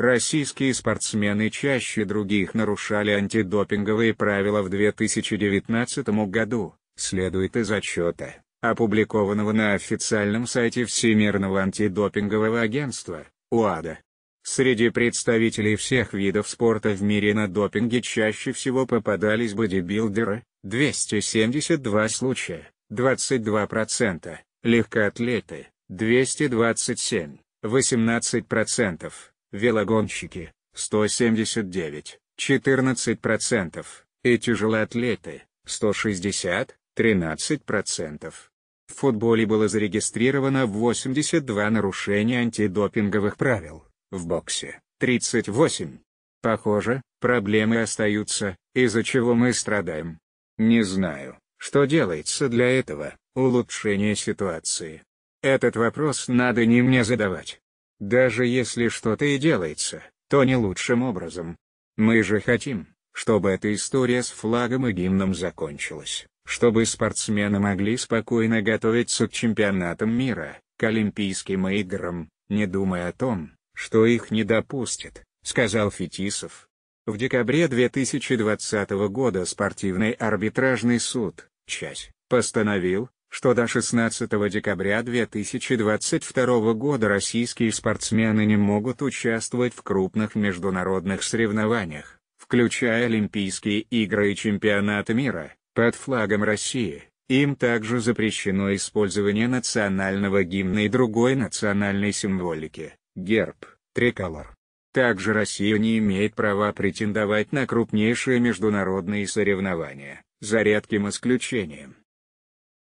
Российские спортсмены чаще других нарушали антидопинговые правила в 2019 году, следует из отчета, опубликованного на официальном сайте Всемирного антидопингового агентства, УАДА. Среди представителей всех видов спорта в мире на допинге чаще всего попадались бодибилдеры, 272 случая, 22%, легкоатлеты, 227, 18%, велогонщики, 179, 14%, и тяжелоатлеты, 160, 13%. В футболе было зарегистрировано 82 нарушения антидопинговых правил, в боксе – 38. Похоже, проблемы остаются, из-за чего мы страдаем. Не знаю, что делается для этого, улучшения ситуации. Этот вопрос надо не мне задавать. Даже если что-то и делается, то не лучшим образом. Мы же хотим, чтобы эта история с флагом и гимном закончилась, чтобы спортсмены могли спокойно готовиться к чемпионатам мира, к Олимпийским играм, не думая о том, что их не допустят, сказал Фетисов. В декабре 2020 года спортивный арбитражный суд, часть, постановил, что до 16 декабря 2022 года российские спортсмены не могут участвовать в крупных международных соревнованиях, включая Олимпийские игры и чемпионаты мира, под флагом России. Им также запрещено использование национального гимна и другой национальной символики, герб, триколор. Также Россия не имеет права претендовать на крупнейшие международные соревнования, за редким исключением.